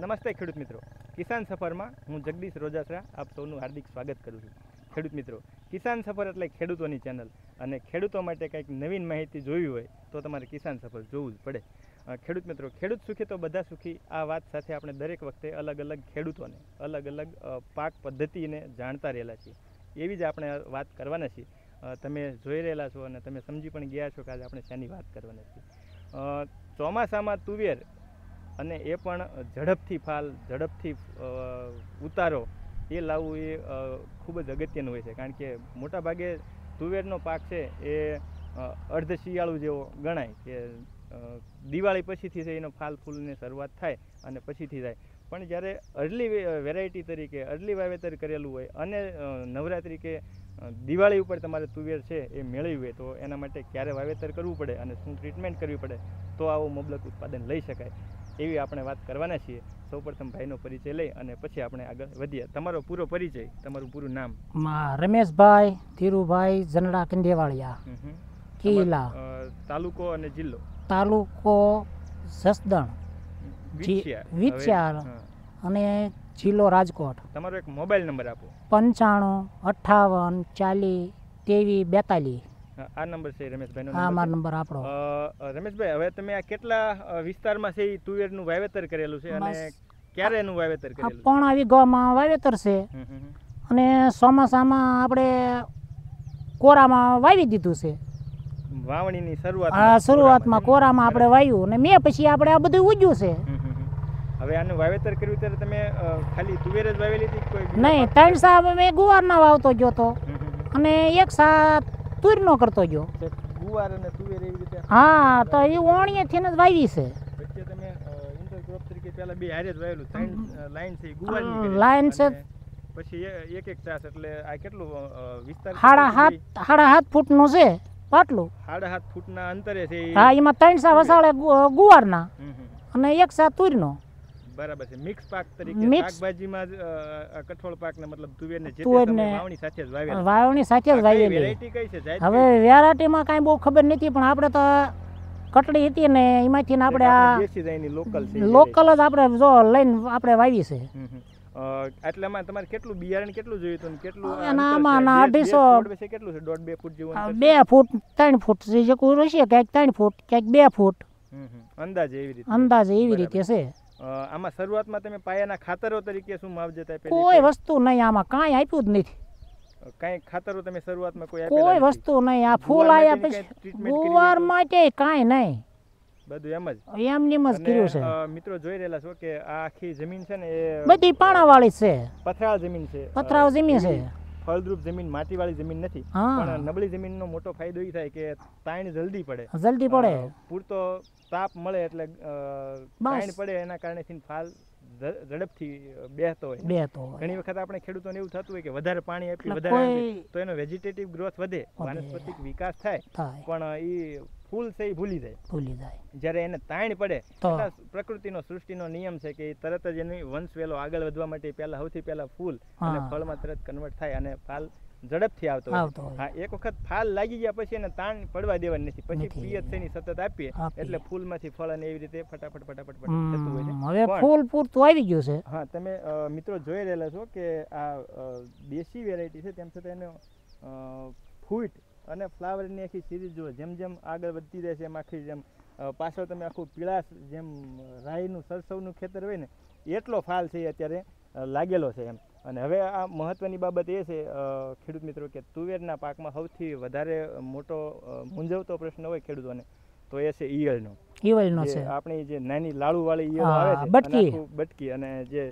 નમસ્તે ખેડૂત મિત્રો કિસાન સફરમાં હું જગદીશ રોજાસરા આપ સૌનું હાર્દિક સ્વાગત કરું છું ખેડૂત મિત્રો કિસાન સફર એટલે ખેડૂતોની ચેનલ અને ખેડૂતો માટે કંઈક નવીન માહિતી જોવી હોય તો તમારે કિસાન સફર જોવું જ પડે ખેડૂત મિત્રો ખેડૂત સુખી તો બધા સુખી આ વાત સાથે આપણે દરેક વખતે અલગ અલગ ખેડૂતોને અલગ અલગ પાક પદ્ધતિને જાણતા રહેલા છીએ એવી જ આપણે વાત કરવાના છીએ તમે જોઈ રહેલા છો અને તમે સમજી પણ ગયા છો કે આજે આપણે શાની વાત કરવાના છે ચોમાસામાં તુવેર અને એ પણ ઝડપથી ફાલ ઝડપથી ઉતારો એ લાવવું એ ખૂબ જ અગત્યનું હોય છે કારણ કે મોટાભાગે તુવેરનો પાક છે એ અર્ધ શિયાળુ જેવો ગણાય કે દિવાળી પછીથી એનો ફાલ ફૂલની શરૂઆત થાય અને પછીથી થાય પણ જ્યારે અર્લી વેરાયટી તરીકે અર્લી વાવેતર કરેલું હોય અને નવરાત્રી કે દિવાળી ઉપર તમારે તુવેર છે એ મેળવી હોય તો એના માટે ક્યારે વાવેતર કરવું પડે અને શું ટ્રીટમેન્ટ કરવી પડે તો આવો મબલક ઉત્પાદન લઈ શકાય એવી આપણે વાત કરવાના છીએ સૌપ્રથમ ભાઈનો પરિચય લઈ અને પછી આપણે આગળ વધીએ તમારો પૂરો પરિચય તમારું પૂરું નામ રમેશભાઈ ધીરુભાઈ જનડા કંડેવાળિયા કિલ્લા તાલુકો અને જિલ્લો તાલુકો જસદણ વિચાર અને જિલ્લો રાજકોટ તમારો એક મોબાઈલ નંબર આપો પંચાણું અઠાવન ચાલીસ ત્રેવીસ બેતાલીસ આ નંબર છે રમેશભાઈનો હા મારો નંબર આપણો રમેશભાઈ હવે તમે આ કેટલા વિસ્તારમાં છે તુવેર નું વાવેતર કરેલું છે અને ક્યારે એનું વાવેતર કરેલું પણ આવી ગોમાં વાવેતર છે અને ચોમાસામાં આપણે કોરામાં વાવી દીધું છે વાવણીની શરૂઆત આ શરૂઆતમાં કોરામાં આપણે વાવ્યું અને મેં પછી આપણે આ બધું ઉજ્યું છે હવે આનું વાવેતર કર્યું ત્યારે તમે ખાલી તુવેર જ વાવેલી હતી કોઈ નહીં ત્રણ સાહેબ મેં ગુવારના વાવતો ગયો તો અને એક સાથ તુરનો કરતો ગયો ગુવાર એવી રીતે હા તો એ ઓણીએ થઈને જ વાવી છે તમે ઇન્ટરક્રોપ છે પછી એક એક ચાસ એટલે આ કેટલું વિસ્તાર હાથ સાડા હાથ ફૂટનું છે પાટલું સાડા હાથ ફૂટના અંતરે છે હા એમાં ત્રણ સા વસાળે ગુવારના અને એક સા તુરનો બરાબર છે મિક્સ પાક તરીકે શાકભાજીમાં કઠોળ પાકને મતલબ તુવેરને જે તમે વાવણી સાથે જ વાવેલી વાવણી સાથે જ વાવેલી વેરાયટી હવે વેરાયટીમાં કાંઈ બહુ ખબર નથી પણ આપણે તો કટડી હતી ને એમાંથી આપણે આ દેશી જાઈની લોકલ છે લોકલ જ આપણે જો લઈને આપણે વાવી છે કેટલું બિયારણ કેટલું જોયું કેટલું બે ફૂટ ત્રણ ફૂટ જે ત્રણ ફૂટ ક્યાંક બે ફૂટ એવી રીતે અંદાજે એવી રીતે છે આમાં શરૂઆતમાં તમે પાયાના ખાતરો તરીકે શું માવજત આપેલી કોઈ વસ્તુ નહીં આમાં કાંઈ આપ્યું જ નથી કાંઈ ખાતરો તમે શરૂઆતમાં કોઈ કોઈ વસ્તુ નહીં આ ફૂલ આયા પછી ગુવાર માટે કાંઈ નહીં બધું એમ જ એમ નેમ જ કર્યું છે મિત્રો જોઈ રહેલા છો કે આ આખી જમીન છે ને એ બધી પાણાવાળી છે પથરાળ જમીન છે પથરાળ જમીન છે ફળદ્રુપ જમીન માટીવાળી જમીન નથી પણ નબળી જમીનનો મોટો ફાયદો એ થાય કે તાણ જલ્દી પડે જલ્દી પડે પૂરતો તાપ મળે એટલે તાણ પડે એના કારણે ફાલ ઝડપથી બેહતો હોય બેહતો ઘણી વખત આપણે ખેડૂતોને એવું થતું હોય કે વધારે પાણી આપી વધારે તો એનો વેજીટેટિવ ગ્રોથ વધે વાનસ્પતિક વિકાસ થાય પણ એ ફૂલ છે એ ભૂલી જાય ભૂલી જાય જ્યારે એને તાણ પડે તો પ્રકૃતિનો સૃષ્ટિનો નિયમ છે કે તરત જ એની વંશવેલો આગળ વધવા માટે પહેલા સૌથી પહેલા ફૂલ અને ફળમાં તરત કન્વર્ટ થાય અને ફાલ ઝડપથી આવતો હા એક વખત ફાલ લાગી ગયા પછી એને તાણ પડવા દેવાની નથી પછી પિયત થઈને સતત આપીએ એટલે ફૂલ માંથી ફળ અને એવી રીતે ફટાફટ ફટાફટ થતું હોય છે ફૂલ પૂરતું આવી ગયું છે હા તમે મિત્રો જોઈ રહેલા છો કે આ દેશી વેરાયટી છે તેમ છતાં એનો ફૂટ અને ફ્લાવરની આખી સિરીઝ જુઓ જેમ જેમ આગળ વધતી રહેશે એમ આખી જેમ પાછળ તમે આખું પીળાશ જેમ રાઈનું સરસવનું ખેતર હોય ને એટલો ફાલ છે અત્યારે લાગેલો છે એમ અને હવે આ મહત્ત્વની બાબત એ છે ખેડૂત મિત્રો કે તુવેરના પાકમાં સૌથી વધારે મોટો મૂંઝવતો પ્રશ્ન હોય ખેડૂતોને તો એ છે ઈયળનો ઈયળનો છે આપણી જે નાની લાળુવાળી ઈયળ આવે છે બટકી બટકી અને જે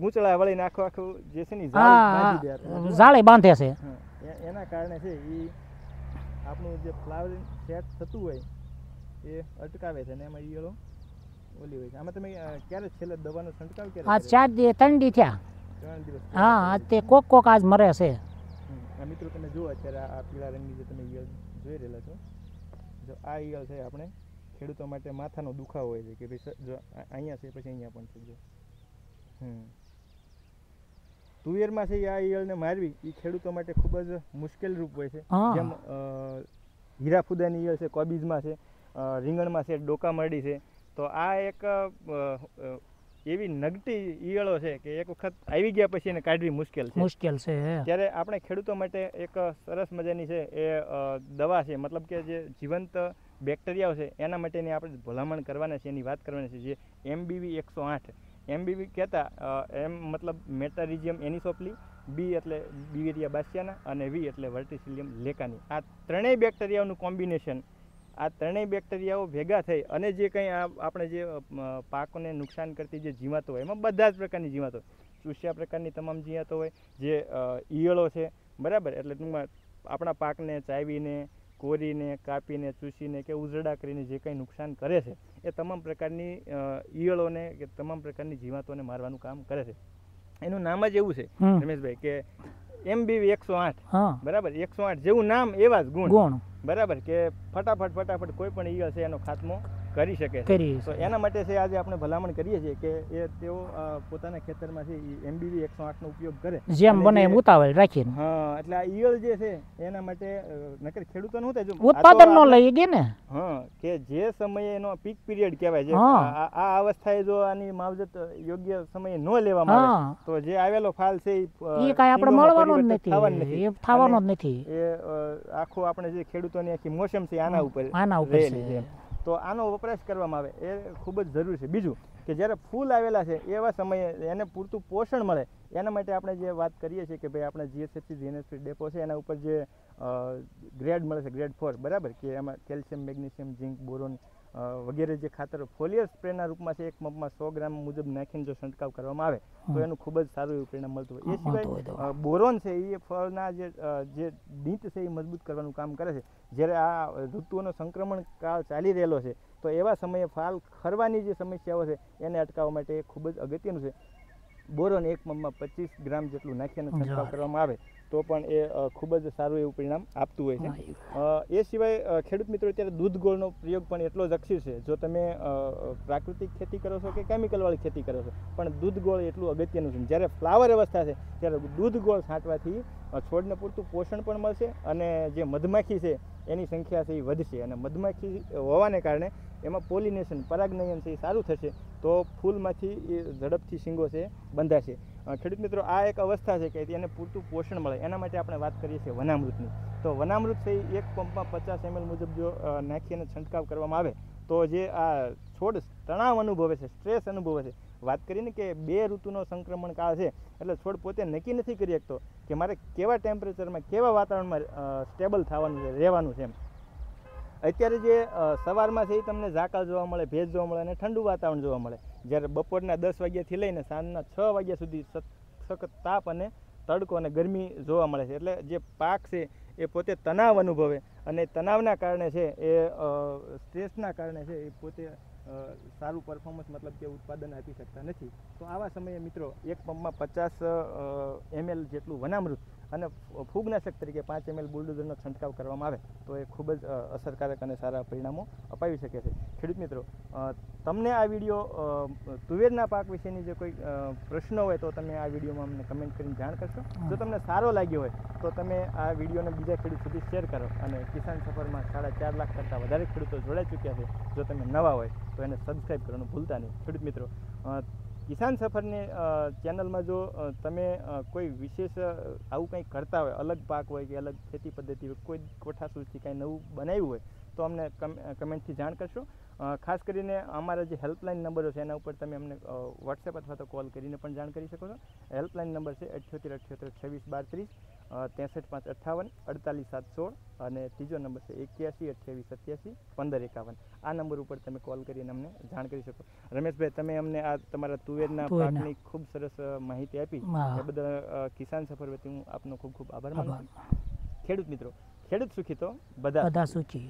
ગૂંચળા વાળી નાખો આખું જે છે ને ઝાડે બાંધે છે એના કારણે છે ઈ આપણું જે ફ્લાવરિંગ સેટ થતું હોય એ અટકાવે છે ને એમાં ઈયળો ઓલી હોય છે આમાં તમે ક્યારે છેલ્લે દવાનો છંટકાવ ક્યારે આ ચાર દિવસ ત્રણ દી થયા ત્રણ દિવસ તે કોક કોક આજ મરે છે આ મિત્રો તમે જુઓ અત્યારે આ પીળા રંગની જે તમે ઈયળ જોઈ રહેલા છો જો આ ઈયળ છે આપણે ખેડૂતો માટે માથાનો દુખાવો હોય છે કે ભાઈ જો અહીંયા છે પછી અહીંયા પણ છે જો હમ તુવેરમાં છે આ ઈયળને મારવી એ ખેડૂતો માટે ખૂબ જ મુશ્કેલ રૂપ હોય છે જેમ ફુદાની ઈયળ છે કોબીજમાં છે રીંગણમાં છે ડોકા મરડી છે તો આ એક એવી નગટી ઈયળો છે કે એક વખત આવી ગયા પછી એને કાઢવી મુશ્કેલ છે મુશ્કેલ છે ત્યારે આપણે ખેડૂતો માટે એક સરસ મજાની છે એ દવા છે મતલબ કે જે જીવંત બેક્ટેરિયાઓ છે એના માટેની આપણે ભલામણ કરવાના છે એની વાત કરવાની છે જે એમબીવી એકસો આઠ એમબીબી કહેતા એમ મતલબ મેટારિઝિયમ એનિસોપલી બી એટલે બીવેરિયા બાસિયાના અને વી એટલે વર્ટિસિલિયમ લેકાની આ ત્રણેય બેક્ટેરિયાઓનું કોમ્બિનેશન આ ત્રણેય બેક્ટેરિયાઓ ભેગા થઈ અને જે કંઈ આપણે જે પાકોને નુકસાન કરતી જે જીવાતો હોય એમાં બધા જ પ્રકારની જીવાતો ચૂસ્યા પ્રકારની તમામ જીવાતો હોય જે ઈયળો છે બરાબર એટલે ટૂંકમાં આપણા પાકને ચાવીને કોરીને કાપીને ચૂસીને કે ઉઝરડા કરીને જે કંઈ નુકસાન કરે છે એ તમામ પ્રકારની ઈયળોને કે તમામ પ્રકારની જીવાતોને મારવાનું કામ કરે છે એનું નામ જ એવું છે રમેશભાઈ કે એમબીવી એકસો આઠ બરાબર એકસો આઠ જેવું નામ એવા જ ગુણ બરાબર કે ફટાફટ ફટાફટ કોઈ પણ ઈયળ છે એનો ખાતમો કરી શકે તો એના માટે છે આજે આપણે ભલામણ કરીએ છીએ કે એ તેઓ પોતાના ખેતરમાંથી એમબીવી એકસો આઠનો ઉપયોગ કરે જેમ બને એમ ઉતાવળ રાખીને હા એટલે આ ઈયળ જે છે એના માટે નકર ખેડૂતો શું થાય ઉત્પાદન નો લઈ ગયે ને હા કે જે સમયે એનો પીક પિરિયડ કહેવાય છે આ અવસ્થાએ જો આની માવજત યોગ્ય સમયે ન લેવામાં આવે તો જે આવેલો ફાલ છે એ કાંઈ આપણે મળવાનો જ નથી એ થવાનો જ નથી એ આખો આપણે જે ખેડૂતોની આખી મોસમ છે આના ઉપર આના ઉપર છે તો આનો વપરાશ કરવામાં આવે એ ખૂબ જ જરૂરી છે બીજું કે જ્યારે ફૂલ આવેલા છે એવા સમયે એને પૂરતું પોષણ મળે એના માટે આપણે જે વાત કરીએ છીએ કે ભાઈ આપણે જીએસએફસી જીએનએસપી ડેપો છે એના ઉપર જે ગ્રેડ મળે છે ગ્રેડ ફોર બરાબર કે એમાં કેલ્શિયમ મેગ્નેશિયમ ઝીંક બોરોન વગેરે જે ખાતર ફોલિયર સ્પ્રેના રૂપમાં છે એક મપમાં સો ગ્રામ મુજબ નાખીને જો છંટકાવ કરવામાં આવે તો એનું ખૂબ જ સારું એવું પરિણામ મળતું હોય એ સિવાય બોરોન છે એ ફળના જે જે દીંત છે એ મજબૂત કરવાનું કામ કરે છે જ્યારે આ ઋતુઓનો સંક્રમણ કાળ ચાલી રહેલો છે તો એવા સમયે ફાલ ખરવાની જે સમસ્યાઓ છે એને અટકાવવા માટે ખૂબ જ અગત્યનું છે બોરોન એક મમમાં પચીસ ગ્રામ જેટલું નાખીને છંટકાવ કરવામાં આવે તો પણ એ ખૂબ જ સારું એવું પરિણામ આપતું હોય છે એ સિવાય ખેડૂત મિત્રો અત્યારે દૂધ ગોળનો પ્રયોગ પણ એટલો જ અક્ષીર છે જો તમે પ્રાકૃતિક ખેતી કરો છો કે કેમિકલવાળી ખેતી કરો છો પણ દૂધ ગોળ એટલું અગત્યનું છે જ્યારે ફ્લાવર અવસ્થા છે ત્યારે દૂધ ગોળ છાંટવાથી છોડને પૂરતું પોષણ પણ મળશે અને જે મધમાખી છે એની સંખ્યા છે એ વધશે અને મધમાખી હોવાને કારણે એમાં પોલિનેશન પરાગનયન છે એ સારું થશે તો ફૂલમાંથી એ ઝડપથી શીંગો છે બંધાશે ખેડૂત મિત્રો આ એક અવસ્થા છે કે એને પૂરતું પોષણ મળે એના માટે આપણે વાત કરીએ છીએ વનામૃતની તો વનામૃત છે એક પંપમાં પચાસ એમએલ મુજબ જો નાખીને છંટકાવ કરવામાં આવે તો જે આ છોડ તણાવ અનુભવે છે સ્ટ્રેસ અનુભવે છે વાત કરીને કે બે ઋતુનો સંક્રમણ કાળ છે એટલે છોડ પોતે નક્કી નથી કરી શકતો કે મારે કેવા ટેમ્પરેચરમાં કેવા વાતાવરણમાં સ્ટેબલ થવાનું છે રહેવાનું છે એમ અત્યારે જે સવારમાં છે એ તમને ઝાકળ જોવા મળે ભેજ જોવા મળે અને ઠંડુ વાતાવરણ જોવા મળે જ્યારે બપોરના દસ વાગ્યાથી લઈને સાંજના છ વાગ્યા સુધી સખત તાપ અને તડકો અને ગરમી જોવા મળે છે એટલે જે પાક છે એ પોતે તણાવ અનુભવે અને તણાવના કારણે છે એ સ્ટ્રેસના કારણે છે એ પોતે સારું પરફોર્મન્સ મતલબ કે ઉત્પાદન આપી શકતા નથી તો આવા સમયે મિત્રો એક પંપમાં પચાસ એમએલ જેટલું વનામૃત અને ફૂગનાશક તરીકે પાંચ એમએલ બુલડોઝરનો છંટકાવ કરવામાં આવે તો એ ખૂબ જ અસરકારક અને સારા પરિણામો અપાવી શકે છે ખેડૂત મિત્રો તમને આ વિડીયો તુવેરના પાક વિશેની જે કોઈ પ્રશ્નો હોય તો તમે આ વિડીયોમાં અમને કમેન્ટ કરીને જાણ કરશો જો તમને સારો લાગ્યો હોય તો તમે આ વિડીયોને બીજા ખેડૂત સુધી શેર કરો અને કિસાન સફરમાં સાડા ચાર લાખ કરતાં વધારે ખેડૂતો જોડાઈ ચૂક્યા છે જો તમે નવા હોય તો એને સબસ્ક્રાઈબ કરવાનું ભૂલતા નહીં ખેડૂત મિત્રો કિસાન સફરને ચેનલમાં જો તમે કોઈ વિશેષ આવું કંઈ કરતા હોય અલગ પાક હોય કે અલગ ખેતી પદ્ધતિ હોય કોઈ કોઠાસૂરથી સૂચિ કંઈ નવું બનાવ્યું હોય તો અમને કમેન્ટથી જાણ કરશો ખાસ કરીને અમારા જે હેલ્પલાઇન નંબરો છે એના ઉપર તમે અમને વોટ્સએપ અથવા તો કોલ કરીને પણ જાણ કરી શકો છો હેલ્પલાઇન નંબર છે અઠ્યોતેર અઠ્યોતેર છવ્વીસ બાર ત્રીસ ત્રેસઠ પાંચ અઠ્ઠાવન અડતાલીસ સાત સોળ અને ત્રીજો નંબર છે એક્યાસી અઠ્યાવીસ સત્યાસી પંદર એકાવન આ નંબર ઉપર તમે કોલ કરીને અમને જાણ કરી શકો રમેશભાઈ તમે અમને આ તમારા તુવેરના પાકની ખૂબ સરસ માહિતી આપી એ બધા કિસાન સફર વતી હું આપનો ખૂબ ખૂબ આભાર માનું ખેડૂત મિત્રો ખેડૂત સુખી તો બધા બધા સુખી